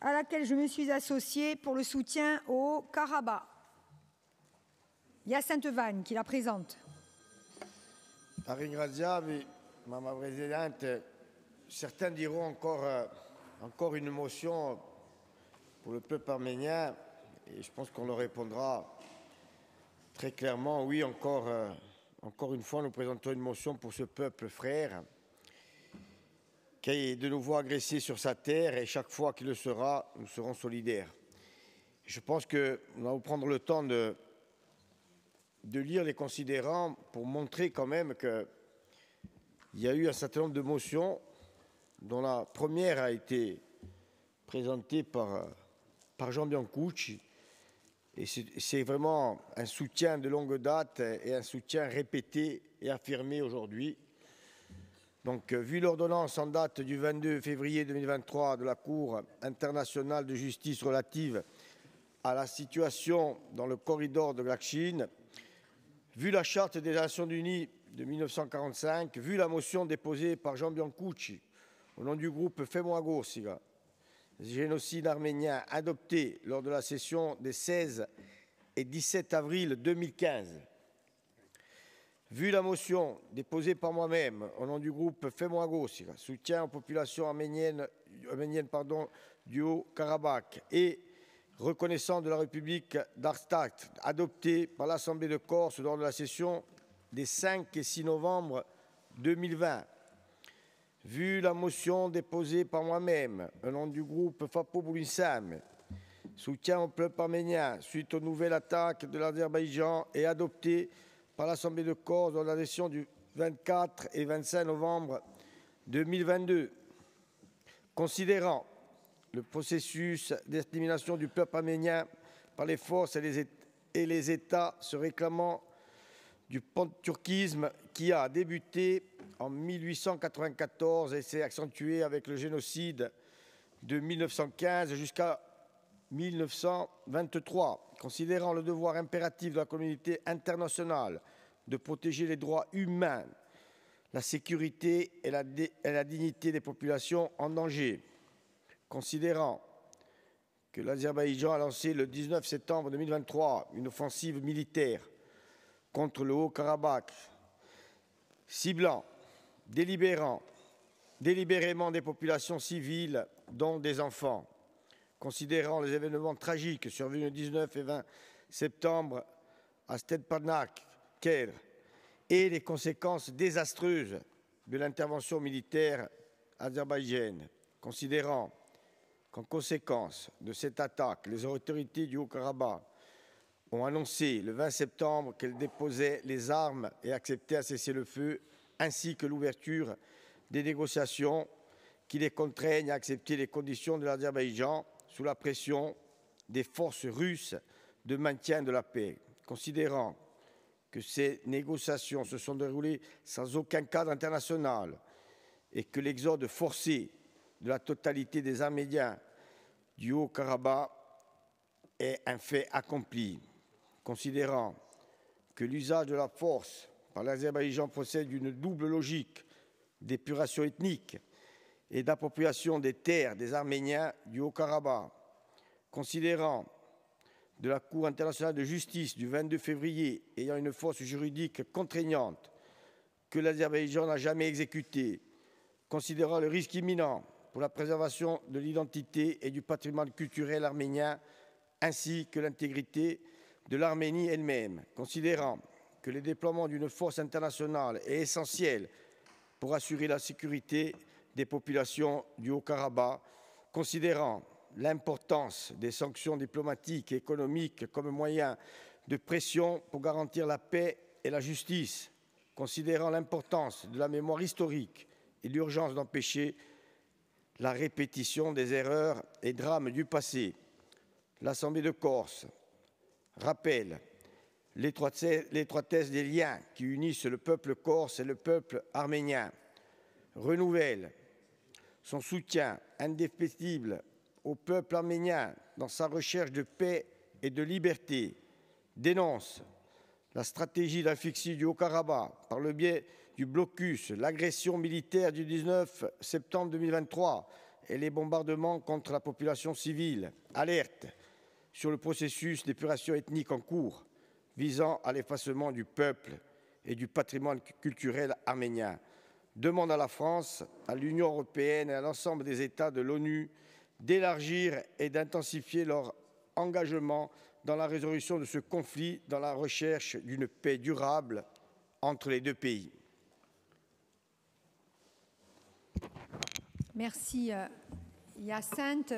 à laquelle je me suis associé pour le soutien au haut Ya sainte Vannes, qui la présente. Madame la Présidente, certains diront encore, euh, encore une motion pour le peuple arménien, et je pense qu'on leur répondra très clairement, oui, encore, euh, encore une fois, nous présentons une motion pour ce peuple frère, qui est de nouveau agressé sur sa terre et chaque fois qu'il le sera, nous serons solidaires. Je pense que nous allons prendre le temps de, lire les considérants pour montrer quand même qu'il y a eu un certain nombre de motions dont la première a été présentée par, par Jean Biancucci. Et c'est vraiment un soutien de longue date et un soutien répété et affirmé aujourd'hui. Donc, euh, vu l'ordonnance en date du 22 février 2023 de la Cour internationale de justice relative à la situation dans le corridor de la Chine, vu la charte des Nations Unies de 1945, vu la motion déposée par Jean Biancucci au nom du groupe fais génocide arménien adopté lors de la session des 16 et 17 avril 2015, Vu la motion déposée par moi-même au nom du groupe fais soutien aux populations arméniennes, du Haut-Karabakh et reconnaissant de la République d'Artsakh, adoptée par l'Assemblée de Corse lors de la session des 5 et 6 novembre 2020. Vu la motion déposée par moi-même au nom du groupe Fapo Boulinsam, soutien au peuple arménien suite aux nouvelles attaques de l'Azerbaïdjan et adoptée par l'Assemblée de Corse dans la session du 24 et 25 novembre 2022, considérant le processus d'extermination du peuple arménien par les forces et les États se réclamant du turquisme qui a débuté en 1894 et s'est accentué avec le génocide de 1915 jusqu'à 1923, considérant le devoir impératif de la communauté internationale de protéger les droits humains, la sécurité et la, dignité des populations en danger. Considérant que l'Azerbaïdjan a lancé le 19 septembre 2023 une offensive militaire contre le Haut-Karabakh, ciblant délibérant, délibérément des populations civiles, dont des enfants. Considérant les événements tragiques survenus le 19 et 20 septembre à Stepanak, et les conséquences désastreuses de l'intervention militaire azerbaïdjanaise. considérant qu'en conséquence de cette attaque, les autorités du Haut-Karabakh ont annoncé le 20 septembre qu'elles déposaient les armes et acceptaient à cesser le feu, ainsi que l'ouverture des négociations qui les contraignent à accepter les conditions de l'Azerbaïdjan sous la pression des forces russes de maintien de la paix, considérant que ces négociations se sont déroulées sans aucun cadre international et que l'exode forcé de la totalité des Arméniens du Haut-Karabakh est un fait accompli. Considérant que l'usage de la force par l'Azerbaïdjan procède d'une double logique d'épuration ethnique et d'appropriation des terres des Arméniens du Haut-Karabakh, considérant de la Cour internationale de justice du 22 février ayant une force juridique contraignante que l'Azerbaïdjan n'a jamais exécutée, considérant le risque imminent pour la préservation de l'identité et du patrimoine culturel arménien, ainsi que l'intégrité de l'Arménie elle-même, considérant que le déploiement d'une force internationale est essentiel pour assurer la sécurité des populations du Haut-Karabakh, considérant l'importance des sanctions diplomatiques et économiques comme moyen de pression pour garantir la paix et la justice, considérant l'importance de la mémoire historique et l'urgence d'empêcher la répétition des erreurs et drames du passé. L'Assemblée de Corse rappelle l'étroitesse des liens qui unissent le peuple corse et le peuple arménien, renouvelle son soutien indéfectible au peuple arménien dans sa recherche de paix et de liberté, dénonce la stratégie d'infixie du Haut-Karabakh par le biais du blocus, l'agression militaire du 19 septembre 2023 et les bombardements contre la population civile, alerte sur le processus d'épuration ethnique en cours visant à l'effacement du peuple et du patrimoine culturel arménien, demande à la France, à l'Union européenne et à l'ensemble des États de l'ONU d'élargir et d'intensifier leur engagement dans la résolution de ce conflit, dans la recherche d'une paix durable entre les deux pays. Merci euh, Yacinthe.